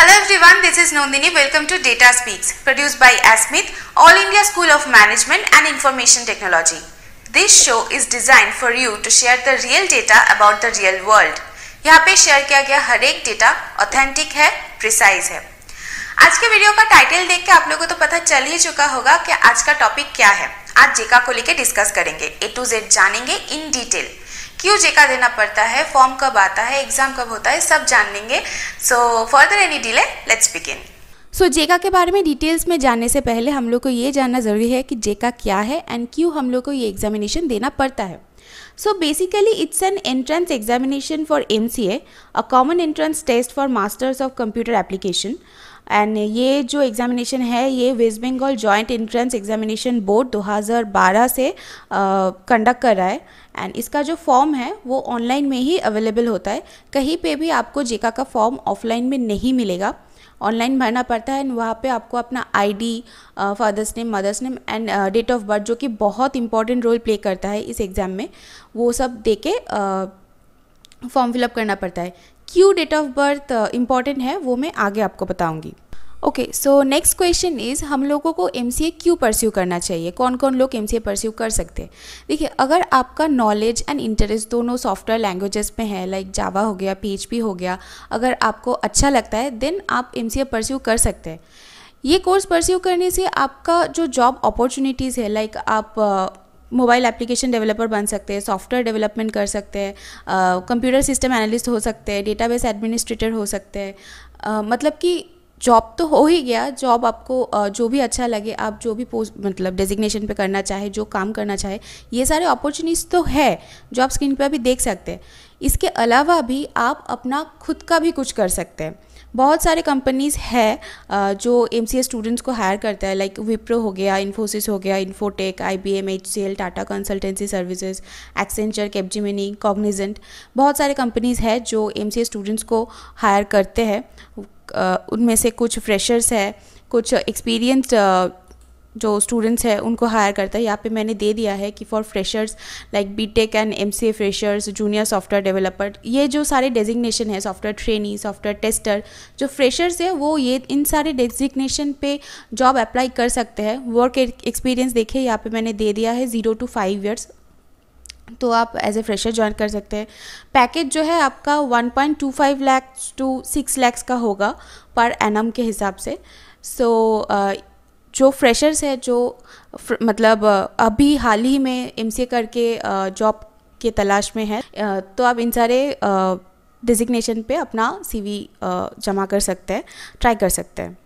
Hello everyone, this is Nondini. Welcome to Data Speaks, produced by ASMIT, All India School of Management and Information Technology. This show is designed for you to share the real data about the real world. यहाँ पे share किया गया हर एक data authentic है precise है आज के video का टाइटल देख के आप लोगों को तो पता चल ही चुका होगा कि आज का टॉपिक क्या है आज जेका को लेके डिस्कस करेंगे ए टू जेड जानेंगे इन डिटेल क्यों जेका देना पड़ता है फॉर्म कब आता है एग्जाम कब होता है सब जान लेंगे so further any delay let's begin so so, जेका के बारे में डिटेल्स में जानने से पहले हम लोग को ये जानना ज़रूरी है कि जेका क्या है एंड क्यों हम लोग को ये एग्जामिनेशन देना पड़ता है So basically, it's an entrance examination for MCA, a common entrance test for masters of computer application and ये जो एग्ज़ामिनेशन है ये West Bengal joint entrance examination board 2012 से कंडक्ट कर रहा है एंड इसका जो फॉर्म है वो ऑनलाइन में ही अवेलेबल होता है कहीं पे भी आपको जेका का फॉर्म ऑफलाइन में नहीं मिलेगा ऑनलाइन भरना पड़ता है एंड वहाँ पे आपको अपना ID father's name mother's name and date of birth जो कि बहुत इंपॉर्टेंट रोल प्ले करता है इस एग्ज़ाम में वो सब दे के फॉर्म फिलअप करना पड़ता है क्यों date of birth important uh, है वो मैं आगे आपको बताऊंगी okay so next question is हम लोगों को एम क्यों परस्यू करना चाहिए कौन कौन लोग एम परस्यू कर सकते हैं देखिए अगर आपका नॉलेज एंड इंटरेस्ट दोनों सॉफ्टवेयर लैंग्वेजेस में है लाइक like जावा हो गया पी हो गया अगर आपको अच्छा लगता है देन आप एम परस्यू कर सकते हैं ये कोर्स परस्यू करने से आपका जो जॉब अपॉर्चुनिटीज़ है लाइक like आप uh, मोबाइल एप्लीकेशन डेवलपर बन सकते हैं सॉफ्टवेयर डेवलपमेंट कर सकते हैं कंप्यूटर सिस्टम एनालिस्ट हो सकते हैं डेटाबेस एडमिनिस्ट्रेटर हो सकते हैं मतलब कि जॉब तो हो ही गया जॉब आपको जो भी अच्छा लगे आप जो भी पोस्ट मतलब डेजिग्नेशन पे करना चाहे जो काम करना चाहे ये सारे अपॉर्चुनिटीज़ तो है जो आप स्क्रीन पे अभी देख सकते हैं इसके अलावा भी आप अपना खुद का भी कुछ कर सकते हैं बहुत सारे कंपनीज़ है जो एम स्टूडेंट्स को हायर करता है लाइक विप्रो हो गया इन्फोसिस हो गया Infotech I B M H C L Tata consultancy services Accenture Capgemini Cognizant बहुत सारे कंपनीज़ है जो एम स्टूडेंट्स को हायर करते हैं उनमें से कुछ फ्रेशर्स है कुछ एक्सपीरियंस जो स्टूडेंट्स हैं उनको हायर करता है यहाँ पे मैंने दे दिया है कि for freshers like B tech and M C A freshers junior software developer ये जो सारे डेजिग्नेशन है सॉफ्टवेयर ट्रेनी सॉफ्टवेयर टेस्टर जो फ्रेशर्स है वो ये इन सारे डेजिग्नेशन पे जॉब अप्लाई कर सकते हैं वर्क एक्सपीरियंस देखिए यहाँ पे मैंने दे दिया है ज़ीरो टू फाइव ईयर्स तो आप एज ए फ्रेशर ज्वाइन कर सकते हैं पैकेज जो है आपका 1.25 पॉइंट टू फाइव लैक्स का होगा पर एनम के हिसाब से सो so, uh, जो फ्रेशर्स है जो फ्र, मतलब अभी हाल ही में एम करके जॉब के तलाश में है तो आप इन सारे डिजिग्नेशन पे अपना सीवी जमा कर सकते हैं ट्राई कर सकते हैं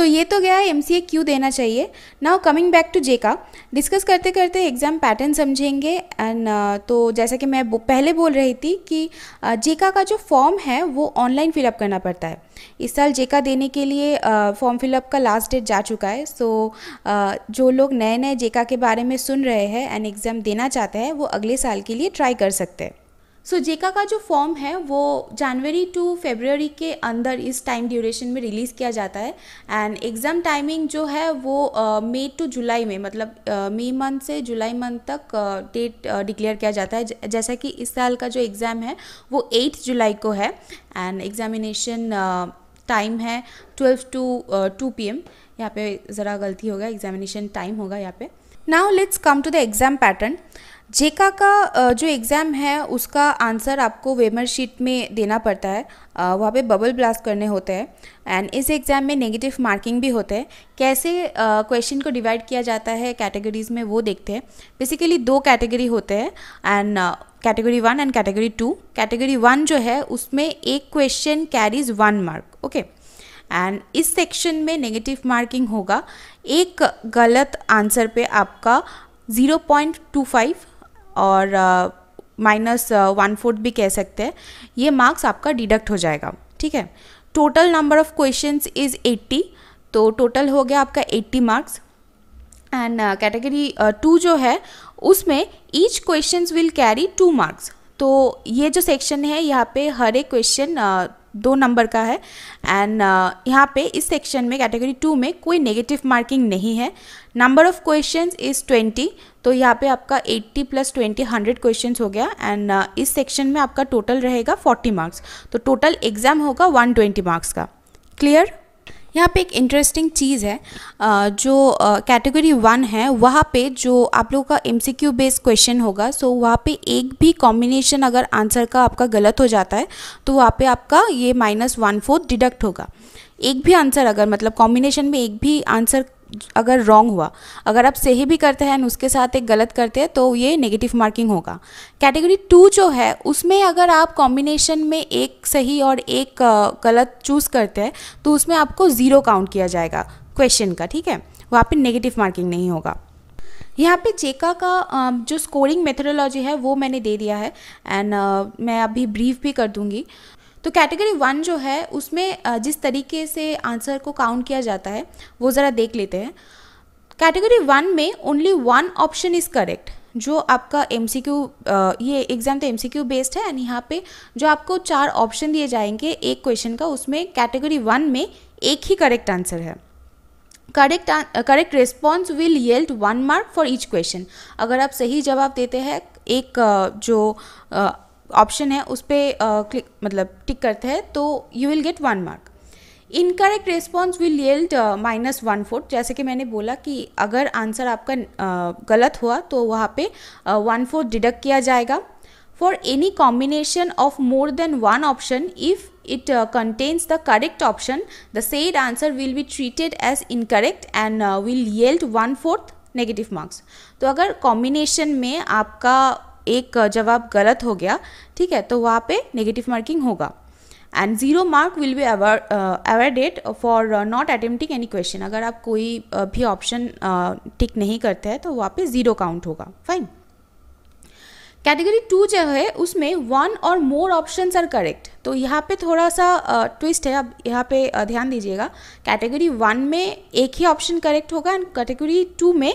तो ये तो गया है एम सी ए क्यों देना चाहिए now coming back to JECA discuss करते करते एग्ज़ाम पैटर्न समझेंगे एंड uh, तो जैसा कि मैं पहले बोल रही थी कि जे uh, का का जो फॉर्म है वो ऑनलाइन फिलअप करना पड़ता है इस साल जेका देने के लिए फॉर्म uh, फिलअप का लास्ट डेट जा चुका है सो so, जो लोग नए नए जेका के बारे में सुन रहे हैं एंड एग्ज़ाम देना चाहते हैं वो अगले साल के लिए ट्राई कर सकते हैं सो so, जेका का जो फॉर्म है वो जनवरी टू फेब्रवरी के अंदर इस टाइम ड्यूरेशन में रिलीज़ किया जाता है एंड एग्ज़ाम टाइमिंग जो है वो मई टू जुलाई में मतलब मई uh, मंथ से जुलाई मंथ तक डेट uh, डिक्लेयर uh, किया जाता है जैसा कि इस साल का जो एग्ज़ाम है वो एट जुलाई को है एंड एग्ज़ामिनेशन टाइम है twelve to two P M यहाँ पे ज़रा गलती होगा एग्ज़ामिनेशन टाइम होगा यहाँ पे now let's come to the exam pattern JECA का जो एग्ज़ाम है उसका आंसर आपको वेमर शीट में देना पड़ता है वहाँ पे बबल ब्लास्ट करने होते हैं एंड इस एग्ज़ाम में नेगेटिव मार्किंग भी होते हैं कैसे क्वेश्चन को डिवाइड किया जाता है कैटेगरीज़ में वो देखते हैं बेसिकली दो कैटेगरी होते हैं and category one and category two category one जो है उसमें एक question carries one mark okay and इस सेक्शन में नेगेटिव मार्किंग होगा एक गलत आंसर पे आपका ज़ीरो पॉइंट टू फाइव और माइनस वन फोर्थ भी कह सकते हैं ये मार्क्स आपका डिडक्ट हो जाएगा ठीक है total number of question is 80 तो टोटल हो गया आपका 80 मार्क्स एंड कैटेगरी टू जो है उसमें each question will carry two marks तो ये जो सेक्शन है यहाँ पे हर एक क्वेश्चन दो नंबर का है एंड uh, यहाँ पे इस सेक्शन में कैटेगरी टू में कोई नेगेटिव मार्किंग नहीं है number of questions is twenty तो यहाँ पे आपका 80 प्लस 20 100 क्वेश्चन हो गया एंड uh, इस सेक्शन में आपका टोटल रहेगा 40 मार्क्स तो टोटल एग्जाम होगा 120 मार्क्स का क्लियर यहाँ पे एक इंटरेस्टिंग चीज़ है uh, जो कैटेगरी uh, वन है वहाँ पे जो आप लोगों का एमसीक्यू बेस्ड क्वेश्चन होगा सो वहाँ पे एक भी कॉम्बिनेशन अगर आंसर का आपका गलत हो जाता है तो वहाँ पे आपका ये माइनस वन फोर्थ डिडक्ट होगा एक भी आंसर अगर मतलब कॉम्बिनेशन में एक भी आंसर अगर रॉन्ग हुआ अगर आप सही भी करते हैं उसके साथ एक गलत करते हैं तो ये नेगेटिव मार्किंग होगा कैटेगरी टू जो है उसमें अगर आप कॉम्बिनेशन में एक सही और एक गलत चूज़ करते हैं तो उसमें आपको ज़ीरो काउंट किया जाएगा क्वेश्चन का ठीक है वहाँ पे नेगेटिव मार्किंग नहीं होगा यहाँ पे जेका का जो स्कोरिंग मेथडोलॉजी है वो मैंने दे दिया है एंड मैं अभी ब्रीफ भी कर दूंगी तो कैटेगरी वन जो है उसमें जिस तरीके से आंसर को काउंट किया जाता है वो ज़रा देख लेते हैं कैटेगरी वन में only one option is correct जो आपका एम ये एग्ज़ाम तो एम बेस्ड है एंड यहाँ पे जो आपको चार ऑप्शन दिए जाएंगे एक क्वेश्चन का उसमें कैटेगरी वन में एक ही करेक्ट आंसर है correct correct response will yield one mark for each question अगर आप सही जवाब देते हैं एक uh, जो uh, ऑप्शन है उस पर क्लिक मतलब टिक करते हैं तो you will get one mark incorrect response will yield minus one fourth जैसे कि मैंने बोला कि अगर आंसर आपका uh, गलत हुआ तो वहाँ पे वन फोर्थ डिडक्ट किया जाएगा for any combination of more than one option if it contains the correct option the said answer will be treated as incorrect and will yield one fourth negative marks तो अगर combination में आपका एक जवाब गलत हो गया ठीक है तो वहाँ पे नेगेटिव मार्किंग होगा and zero mark will be avoided for not attempting any question अगर आप कोई भी ऑप्शन टिक नहीं करते हैं तो वहाँ पे ज़ीरो काउंट होगा फाइन कैटेगरी टू जो है उसमें वन और मोर ऑप्शंस आर करेक्ट तो यहाँ पे थोड़ा सा ट्विस्ट है अब यहाँ पे ध्यान दीजिएगा कैटेगरी वन में एक ही ऑप्शन करेक्ट होगा एंड कैटेगरी टू में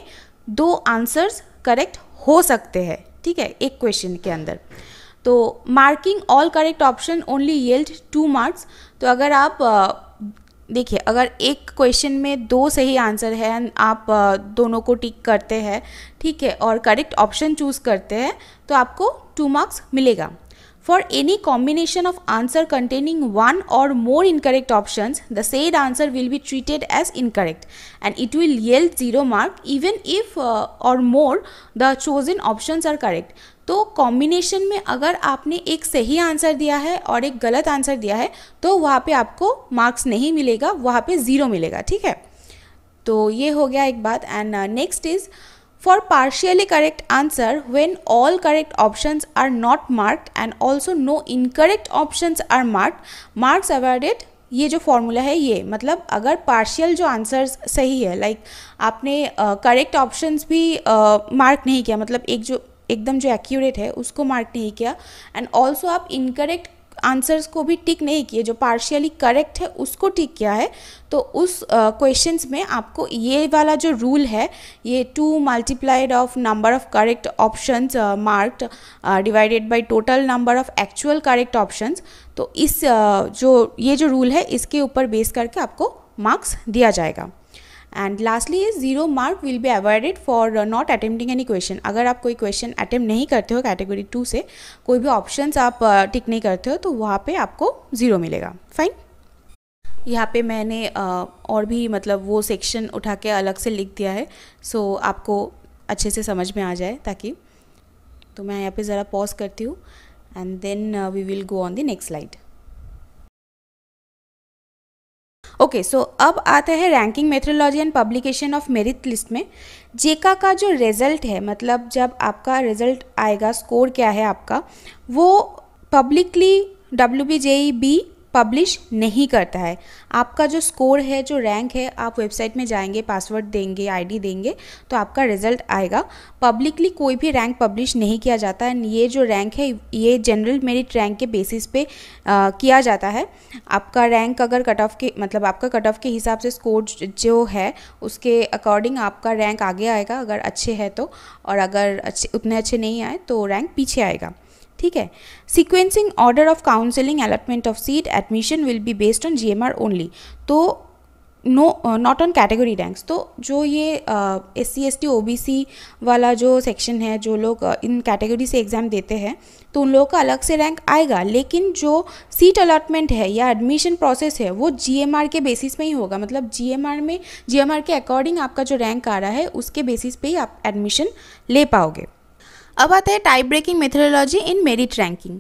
दो आंसर्स करेक्ट हो सकते हैं ठीक है एक क्वेश्चन के अंदर तो marking all correct option only yield two marks तो अगर आप देखिए अगर एक क्वेश्चन में दो सही आंसर है आप दोनों को टिक करते हैं ठीक है और करेक्ट ऑप्शन चूज़ करते हैं तो आपको टू मार्क्स मिलेगा For any combination of answer containing one or more incorrect options, the said answer will be treated as incorrect and it will yield 0 mark even if uh, or more the chosen options are correct. तो combination में अगर आपने एक सही answer दिया है और एक गलत आंसर दिया है तो वहाँ पे आपको मार्क्स नहीं मिलेगा वहाँ पे ज़ीरो मिलेगा ठीक है तो ये हो गया एक बात and next is for partially correct answer when all correct options are not marked and also no incorrect options are marked marks awarded ये जो फॉर्मूला है ये मतलब अगर पार्शियल जो आंसर्स सही है लाइक like, आपने करेक्ट uh, ऑप्शंस भी मार्क uh, नहीं किया मतलब एक जो एकदम जो एक्यूरेट है उसको मार्क नहीं किया एंड ऑल्सो आप इनकरेक्ट आंसर्स को भी टिक नहीं किए जो पार्शियली करेक्ट है उसको टिक किया है तो उस क्वेश्चंस uh, में आपको ये वाला जो रूल है ये two multiplied of number of correct options marked divided by total number of actual correct options तो इस uh, जो ये जो रूल है इसके ऊपर बेस करके आपको मार्क्स दिया जाएगा and lastly is zero mark will be avoided for not attempting any question अगर आप कोई क्वेश्चन अटेम्प्ट नहीं करते हो कैटेगरी टू से कोई भी ऑप्शन आप टिक uh, नहीं करते हो तो वहाँ पर आपको ज़ीरो मिलेगा फाइन यहाँ पे मैंने uh, और भी मतलब वो सेक्शन उठा के अलग से लिख दिया है सो आपको अच्छे से समझ में आ जाए ताकि तो मैं यहाँ पे ज़रा पॉज करती हूँ and then we will go on the next slide okay so अब आता है ranking methodology and publication of merit list में जेका का जो रिजल्ट है मतलब जब आपका रिजल्ट आएगा स्कोर क्या है आपका वो publicly W B J E B publish नहीं करता है आपका जो स्कोर है जो रैंक है आप वेबसाइट में जाएंगे पासवर्ड देंगे आईडी देंगे तो आपका रिजल्ट आएगा पब्लिकली कोई भी रैंक पब्लिश नहीं किया जाता है ये जो रैंक है ये जनरल मेरिट रैंक के बेसिस पे आ, किया जाता है आपका रैंक अगर कट ऑफ के मतलब आपका कट ऑफ के हिसाब से स्कोर जो है उसके अकॉर्डिंग आपका रैंक आगे आएगा अगर अच्छे है तो और अगर अच्छे उतने अच्छे नहीं आए तो रैंक पीछे आएगा ठीक है sequencing order of counselling allotment of seat admission will be based on GMR only तो no not on category ranks तो जो ये S C S T O B C वाला जो सेक्शन है जो लोग uh, इन कैटेगरी से एग्ज़ाम देते हैं तो उन लोगों का अलग से रैंक आएगा लेकिन जो सीट अलॉटमेंट है या एडमिशन प्रोसेस है वो जी एम आर के बेसिस में ही होगा मतलब जी एम आर में जी एम आर के अकॉर्डिंग आपका जो रैंक आ रहा है उसके बेसिस पे ही आप एडमिशन ले पाओगे अब आता है tie breaking methodology in merit ranking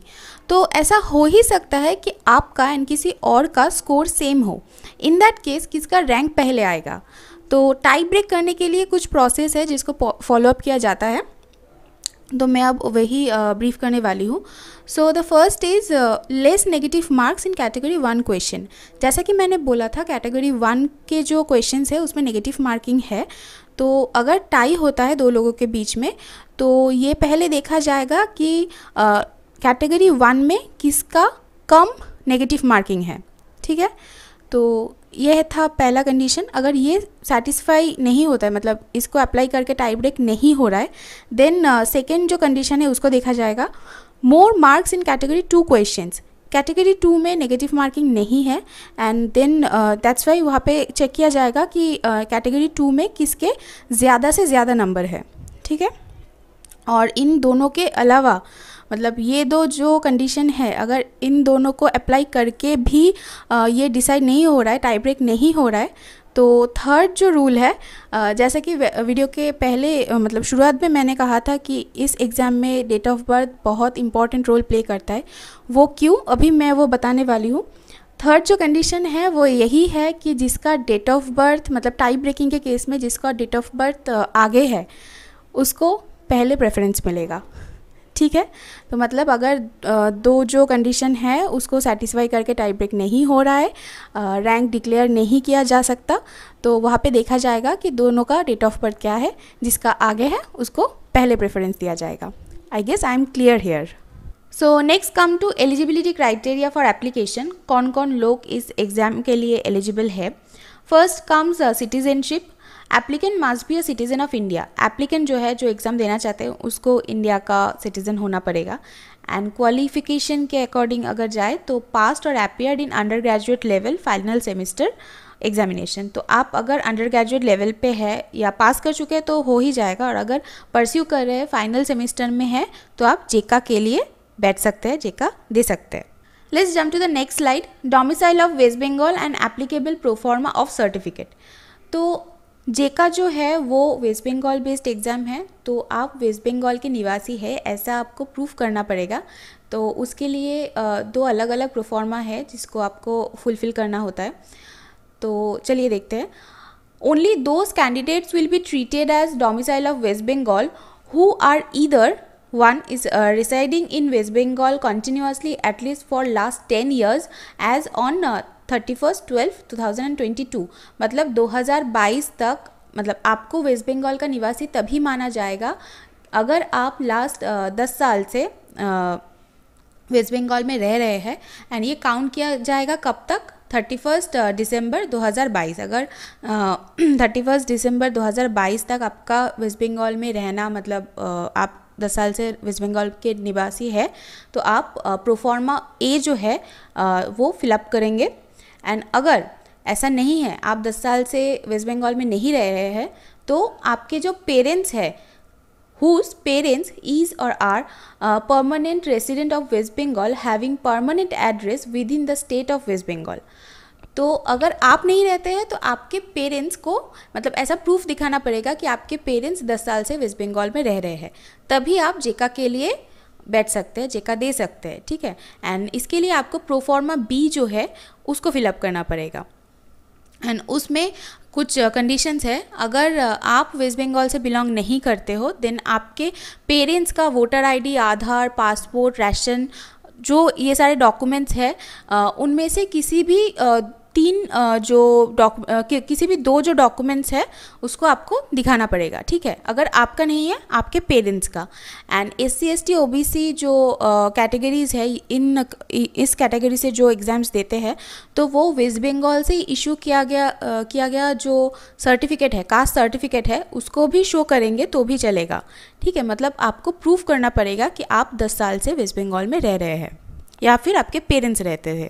तो ऐसा हो ही सकता है कि आपका एंड किसी और का स्कोर सेम हो इन दैट केस किसका रैंक पहले आएगा तो टाइप ब्रेक करने के लिए कुछ प्रोसेस है जिसको फॉलोअप किया जाता है तो मैं अब वही ब्रीफ करने वाली हूँ so the first is less negative marks in category one question जैसा कि मैंने बोला था कैटेगरी वन के जो क्वेश्चन है उसमें नेगेटिव मार्किंग है तो अगर टाई होता है दो लोगों के बीच में तो ये पहले देखा जाएगा कि कैटेगरी वन में किसका कम नेगेटिव मार्किंग है ठीक है तो यह था पहला कंडीशन अगर ये सेटिस्फाई नहीं होता है मतलब इसको अप्लाई करके टाई ब्रेक नहीं हो रहा है देन सेकेंड uh, जो कंडीशन है उसको देखा जाएगा more marks in category two questions category two में नेगेटिव मार्किंग नहीं है एंड देन दैट्स वाई वहाँ पे चेक किया जाएगा कि कैटेगरी uh, टू में किसके ज़्यादा से ज़्यादा नंबर है ठीक है और इन दोनों के अलावा मतलब ये दो जो कंडीशन है अगर इन दोनों को अप्लाई करके भी uh, ये डिसाइड नहीं हो रहा है टाई ब्रेक नहीं हो रहा है तो थर्ड जो रूल है जैसा कि वीडियो के पहले मतलब शुरुआत में मैंने कहा था कि इस एग्ज़ाम में डेट ऑफ बर्थ बहुत इंपॉर्टेंट रोल प्ले करता है वो क्यों अभी मैं वो बताने वाली हूँ थर्ड जो कंडीशन है वो यही है कि जिसका डेट ऑफ बर्थ मतलब टाइप ब्रेकिंग के केस में जिसका डेट ऑफ बर्थ आगे है उसको पहले प्रेफरेंस मिलेगा ठीक है तो मतलब अगर दो जो कंडीशन है उसको सेटिस्फाई करके टाइप ब्रेक नहीं हो रहा है रैंक डिक्लेयर नहीं किया जा सकता तो वहाँ पे देखा जाएगा कि दोनों का डेट ऑफ बर्थ क्या है जिसका आगे है उसको पहले प्रेफरेंस दिया जाएगा I guess I am clear here so next come to eligibility criteria for application कौन कौन लोग इस एग्ज़ाम के लिए एलिजिबल है first comes citizenship applicant must be a citizen of India applicant जो है जो एग्ज़ाम देना चाहते हैं उसको इंडिया का सिटीज़न होना पड़ेगा एंड क्वालिफिकेशन के अकॉर्डिंग अगर जाए तो पास्ट और appeared in under graduate level final semester examination तो आप अगर अंडर ग्रेजुएट लेवल पे है या पास कर चुके हैं तो हो ही जाएगा और अगर परस्यू कर रहे हैं फाइनल सेमेस्टर में है तो आप जेका के लिए बैठ सकते हैं जेका दे सकते हैं let's jump to the next slide domicile of West Bengal and applicable proforma of certificate तो जेका जो है वो वेस्ट बंगाल बेस्ड एग्ज़ाम है तो आप वेस्ट बंगाल के निवासी है ऐसा आपको प्रूफ करना पड़ेगा तो उसके लिए दो अलग अलग प्रोफॉर्मा है जिसको आपको फुलफ़िल करना होता है तो चलिए देखते हैं only those candidates will be treated as domicile of West Bengal who are either one is residing in West Bengal continuously at least for last ten years as on thirty first twelve two thousand and twenty two मतलब दो हज़ार बाईस तक मतलब आपको waste Bengal का निवासी तभी माना जाएगा अगर आप लास्ट दस साल से वेस्ट बंगाल में रह रहे हैं एंड ये काउंट किया जाएगा कब तक थर्टी फर्स्ट दिसंबर 2022 अगर थर्टी फर्स्ट दिसंबर 2022 तक आपका वेस्ट बंगाल में रहना मतलब uh, आप दस साल से वेस्ट बंगाल के निवासी है तो आप प्रोफॉर्मा ए जो है uh, वो फिलअप करेंगे एंड अगर ऐसा नहीं है आप दस साल से वेस्ट बंगाल में नहीं रह रहे हैं तो आपके जो पेरेंट्स हैं हुज पेरेंट्स इज और are permanent resident of West Bengal having permanent address within the state of West Bengal तो अगर आप नहीं रहते हैं तो आपके पेरेंट्स को मतलब ऐसा प्रूफ दिखाना पड़ेगा कि आपके पेरेंट्स दस साल से वेस्ट बंगाल में रह रहे हैं तभी आप जेका के लिए बैठ सकते हैं जेका दे सकते हैं ठीक है एंड इसके लिए आपको प्रोफॉर्मा बी जो है उसको फिलअप करना पड़ेगा एंड उसमें कुछ कंडीशंस uh, है अगर uh, आप वेस्ट बंगाल से बिलोंग नहीं करते हो देन आपके पेरेंट्स का voter ID Aadhaar passport ration जो ये सारे डॉक्यूमेंट्स हैं uh, उनमें से किसी भी तीन जो डॉक कि, किसी भी दो जो डॉक्यूमेंट्स है उसको आपको दिखाना पड़ेगा ठीक है अगर आपका नहीं है आपके पेरेंट्स का and S C S T O B C जो कैटेगरीज है इन इस कैटेगरी से जो एग्ज़ाम्स देते हैं तो वो वेस्ट बंगाल से इशू किया गया आ, किया गया जो सर्टिफिकेट है कास्ट सर्टिफिकेट है उसको भी शो करेंगे तो भी चलेगा ठीक है मतलब आपको प्रूव करना पड़ेगा कि आप दस साल से वेस्ट बंगाल में रह रहे हैं या फिर आपके पेरेंट्स रहते हैं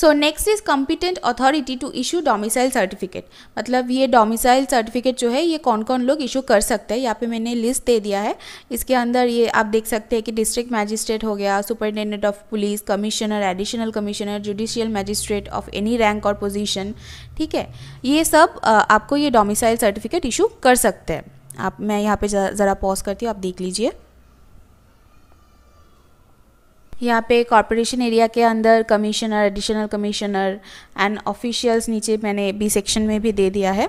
so next is competent authority to issue domicile certificate मतलब ये डोमिसाइल सर्टिफिकेट जो है ये कौन कौन लोग इशू कर सकते हैं यहाँ पे मैंने लिस्ट दे दिया है इसके अंदर ये आप देख सकते हैं कि डिस्ट्रिक्ट मैजिस्ट्रेट हो गया superintendent of police commissioner additional commissioner judicial magistrate of any rank और पोजिशन ठीक है ये सब आपको ये डोमिसाइल सर्टिफिकेट इशू कर सकते हैं आप मैं यहाँ पे ज़रा पॉज करती हूँ आप देख लीजिए यहाँ पे कॉरपोरेशन एरिया के अंदर commissioner additional commissioner and officials नीचे मैंने बी सेक्शन में भी दे दिया है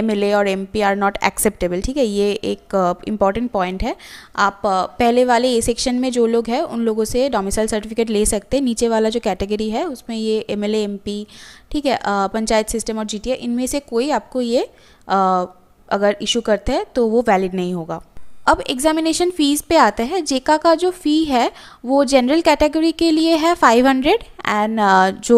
एम और एम आर नॉट एक्सेप्टेबल ठीक है ये एक इम्पॉर्टेंट uh, पॉइंट है आप uh, पहले वाले ए सेक्शन में जो लोग हैं उन लोगों से डोमिसाइल सर्टिफिकेट ले सकते हैं नीचे वाला जो कैटेगरी है उसमें ये एम एल ठीक है uh, पंचायत सिस्टम और जी इनमें से कोई आपको ये uh, अगर इशू करते हैं तो वो वैलिड नहीं होगा अब एग्जामिनेशन फ़ीस पे आते हैं जेका का जो फ़ी है वो जनरल कैटेगरी के लिए है 500 एंड uh, जो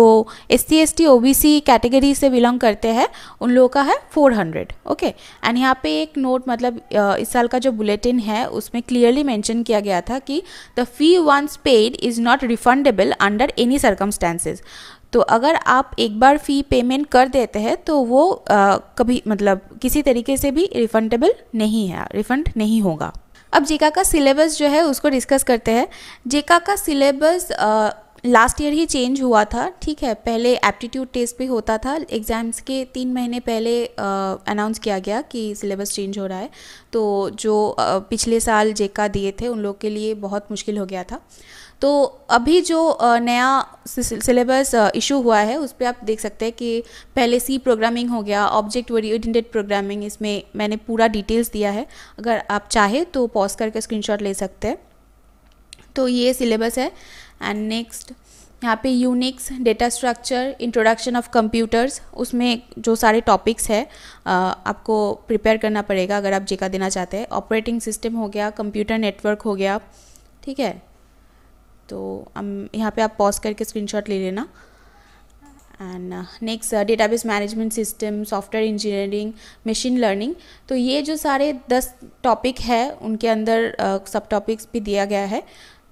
S C S T O B C category से बिलोंग करते हैं उन लोगों का है 400 ओके एंड यहाँ पे एक नोट मतलब uh, इस साल का जो बुलेटिन है उसमें क्लियरली मेंशन किया गया था कि the fee once paid is not refundable under any circumstances तो अगर आप एक बार फ़ी पेमेंट कर देते हैं तो वो आ, कभी मतलब किसी तरीके से भी रिफंडेबल नहीं है रिफंड नहीं होगा अब जेका का सिलेबस जो है उसको डिस्कस करते हैं जेका का सिलेबस लास्ट ईयर ही चेंज हुआ था ठीक है पहले एप्टीट्यूड टेस्ट भी होता था एग्ज़ाम्स के तीन महीने पहले अनाउंस किया गया कि सिलेबस चेंज हो रहा है तो जो आ, पिछले साल जेका दिए थे उन लोग के लिए बहुत मुश्किल हो गया था तो अभी जो नया सिलेबस इशू हुआ है उस पर आप देख सकते हैं कि पहले सी प्रोग्रामिंग हो गया ऑब्जेक्ट ओरिएंटेड प्रोग्रामिंग इसमें मैंने पूरा डिटेल्स दिया है अगर आप चाहे तो पॉज करके स्क्रीनशॉट ले सकते हैं तो ये सिलेबस है एंड नेक्स्ट यहाँ पे Unix data structure introduction of computers उसमें जो सारे टॉपिक्स है आपको प्रिपेयर करना पड़ेगा अगर आप जेका देना चाहते हैं ऑपरेटिंग सिस्टम हो गया कंप्यूटर नेटवर्क हो गया ठीक है तो हम um, यहाँ पे आप पॉज करके स्क्रीनशॉट ले लेना and next database management system software engineering machine learning तो ये जो सारे दस टॉपिक है उनके अंदर uh, सब टॉपिक्स भी दिया गया है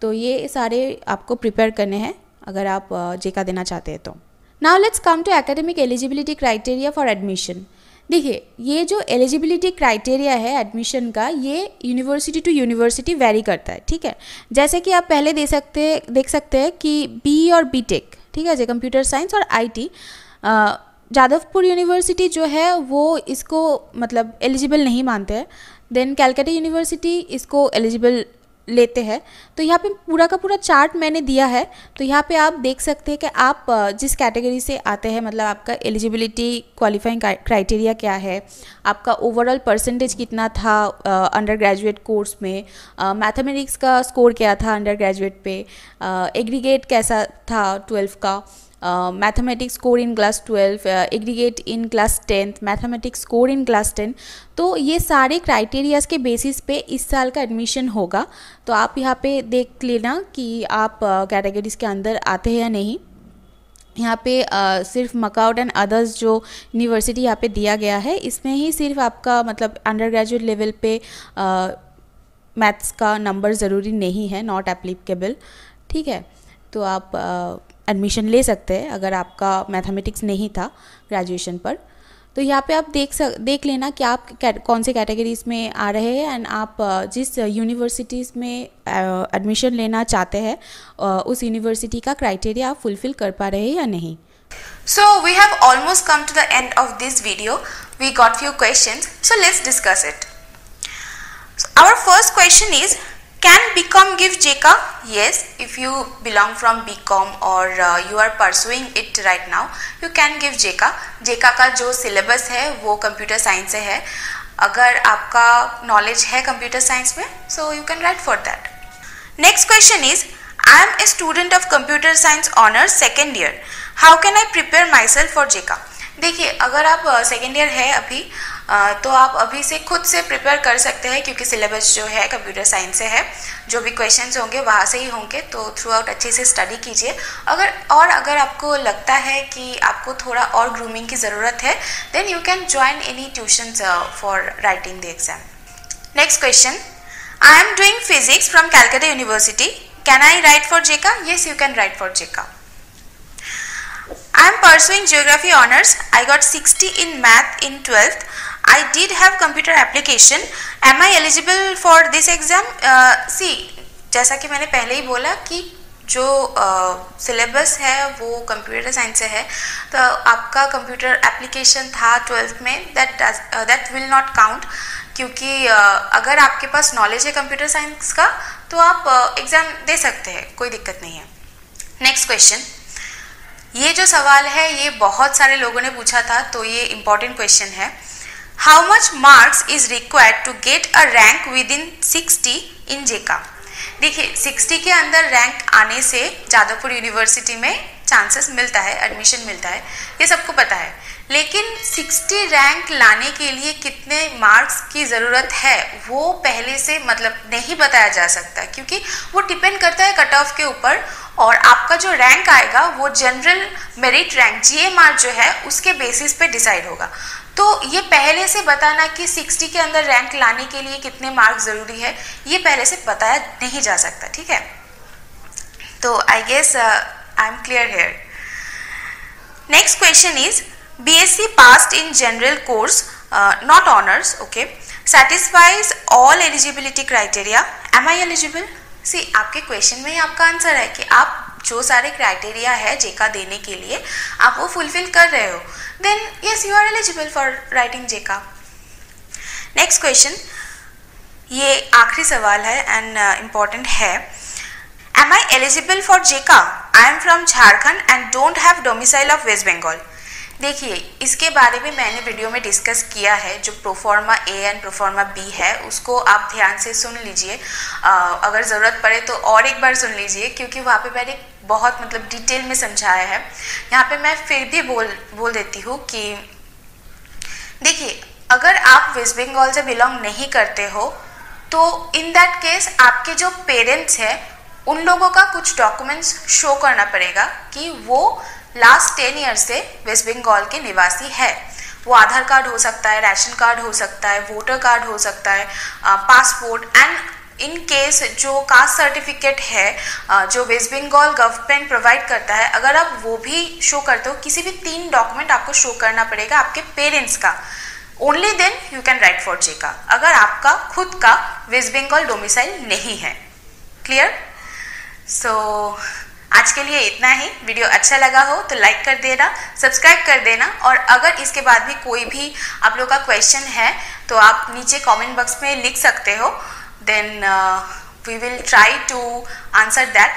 तो ये सारे आपको प्रिपेयर करने हैं अगर आप जेका uh, देना चाहते हैं तो now let's come to academic eligibility criteria for admission देखिए ये जो एलिजिबिलिटी क्राइटेरिया है एडमिशन का ये यूनिवर्सिटी टू यूनिवर्सिटी वेरी करता है ठीक है जैसे कि आप पहले दे सकते देख सकते हैं कि बी और बी टेक ठीक है जो कंप्यूटर साइंस और आईटी जादवपुर यूनिवर्सिटी जो है वो इसको मतलब एलिजिबल नहीं मानते हैं देन कैलकाटा यूनिवर्सिटी इसको एलिजिबल लेते हैं तो यहाँ पे पूरा का पूरा चार्ट मैंने दिया है तो यहाँ पे आप देख सकते हैं कि आप जिस कैटेगरी से आते हैं मतलब आपका एलिजिबिलिटी क्वालिफाइंग क्राइटेरिया क्या है आपका ओवरऑल परसेंटेज कितना था अंडर ग्रेजुएट कोर्स में मैथमेटिक्स का स्कोर क्या था अंडर ग्रेजुएट पे एग्रीगेट कैसा था ट्वेल्व का mathematics score in class twelve aggregate in class tenth mathematics score in class ten तो ये सारे क्राइटेरियाज़ के बेसिस पे इस साल का एडमिशन होगा तो आप यहाँ पे देख लेना कि आप कैटेगरीज़ uh, के अंदर आते हैं या नहीं यहाँ पे आ, uh, सिर्फ मकाउट एंड अदर्स जो यूनिवर्सिटी यहाँ पे दिया गया है इसमें ही सिर्फ आपका मतलब अंडर ग्रेजुएट लेवल पे मैथ्स uh, का नंबर ज़रूरी नहीं है नॉट एप्लीकेबल ठीक है तो आप आ, uh, एडमिशन ले सकते हैं अगर आपका मैथमेटिक्स नहीं था ग्रेजुएशन पर तो यहाँ पे आप देख सक देख लेना कि आप कौन से कैटेगरीज में आ रहे हैं एंड आप जिस यूनिवर्सिटीज़ में एडमिशन लेना चाहते हैं उस यूनिवर्सिटी का क्राइटेरिया आप फुलफिल कर पा रहे हैं या नहीं so we have almost come to the end of this video we got few question so let's discuss it our first question is Can BCom give JCA? Yes, if you belong from BCom or uh, you are pursuing it right now, you can give JCA. JCA का जो syllabus है वो computer science से है अगर आपका knowledge है computer science में so you can write for that. Next question is I am a student of computer science honors second year. How can I prepare myself for JCA? देखिए अगर आप second year है अभी आ, तो आप अभी से खुद से प्रिपेयर कर सकते हैं क्योंकि सिलेबस जो है कंप्यूटर साइंस से है जो भी क्वेश्चन होंगे वहाँ से ही होंगे तो थ्रू आउट अच्छे से स्टडी कीजिए अगर और अगर आपको लगता है कि आपको थोड़ा और ग्रूमिंग की ज़रूरत है then you can join any tuition for writing the exam next question I am doing physics from Calcutta university can I write for JECA yes you can write for JECA I am pursuing geography honours I got sixty in math in twelfth I did have computer application. Am I eligible for this exam? Uh, see, जैसा कि मैंने पहले ही बोला कि जो syllabus uh, है वो computer science से है तो आपका कंप्यूटर एप्लीकेशन था ट्वेल्थ में that that will not count क्योंकि uh, अगर आपके पास नॉलेज है कंप्यूटर साइंस का तो आप एग्ज़ाम uh, दे सकते हैं कोई दिक्कत नहीं है नेक्स्ट क्वेश्चन ये जो सवाल है ये बहुत सारे लोगों ने पूछा था तो ये इम्पॉर्टेंट क्वेश्चन है How much marks is required to get a rank within 60 in JCAP? देखिए 60 के अंदर रैंक आने से जादवपुर यूनिवर्सिटी में चांसेस मिलता है एडमिशन मिलता है ये सबको पता है लेकिन 60 रैंक लाने के लिए कितने मार्क्स की ज़रूरत है वो पहले से मतलब नहीं बताया जा सकता क्योंकि वो डिपेंड करता है कट ऑफ के ऊपर और आपका जो रैंक आएगा वो जनरल मेरिट रैंक जीएमआर जो है उसके बेसिस पे डिसाइड होगा तो ये पहले से बताना कि 60 के अंदर रैंक लाने के लिए कितने मार्क ज़रूरी है ये पहले से बताया नहीं जा सकता ठीक है तो I guess I am clear here. Next question is BSc passed in general course uh, not honors okay satisfies all eligibility criteria am I eligible? See आपके question में ही आपका आंसर है कि आप जो सारे क्राइटेरिया है जेका देने के लिए आप वो फुलफिल कर रहे हो then yes you are eligible for writing JECA next question ये आखिरी सवाल है एंड इम्पॉर्टेंट uh, है Am I eligible for JICA? I am from Jharkhand and don't have domicile of West Bengal. देखिए इसके बारे में मैंने वीडियो में डिस्कस किया है जो proforma A and proforma B है उसको आप ध्यान से सुन लीजिए अगर ज़रूरत पड़े तो और एक बार सुन लीजिए क्योंकि वहाँ पे मैंने बहुत मतलब डिटेल में समझाया है यहाँ पे मैं फिर भी बोल बोल देती हूँ कि देखिए अगर आप वेस्ट बंगाल से बिलोंग नहीं करते हो तो इन दैट केस आपके जो पेरेंट्स हैं उन लोगों का कुछ डॉक्यूमेंट्स शो करना पड़ेगा कि वो लास्ट टेन ईयर से वेस्ट बंगाल के निवासी है वो आधार कार्ड हो सकता है राशन कार्ड हो सकता है वोटर कार्ड हो सकता है पासपोर्ट एंड इन केस जो कास्ट सर्टिफिकेट है जो वेस्ट बंगाल गवर्नमेंट प्रोवाइड करता है अगर आप वो भी शो करते हो किसी भी तीन डॉक्यूमेंट आपको शो करना पड़ेगा आपके पेरेंट्स का only then you can write for JECA अगर आपका खुद का वेस्ट बंगाल डोमिसाइल नहीं है क्लियर सो so, आज के लिए इतना ही वीडियो अच्छा लगा हो तो लाइक कर देना सब्सक्राइब कर देना और अगर इसके बाद भी कोई भी आप लोग का क्वेश्चन है तो आप नीचे कमेंट बॉक्स में लिख सकते हो then we will try to answer that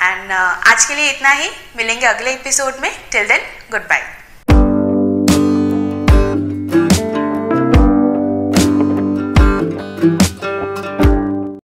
and आज के लिए इतना ही मिलेंगे अगले एपिसोड में टिल देन गुड बाय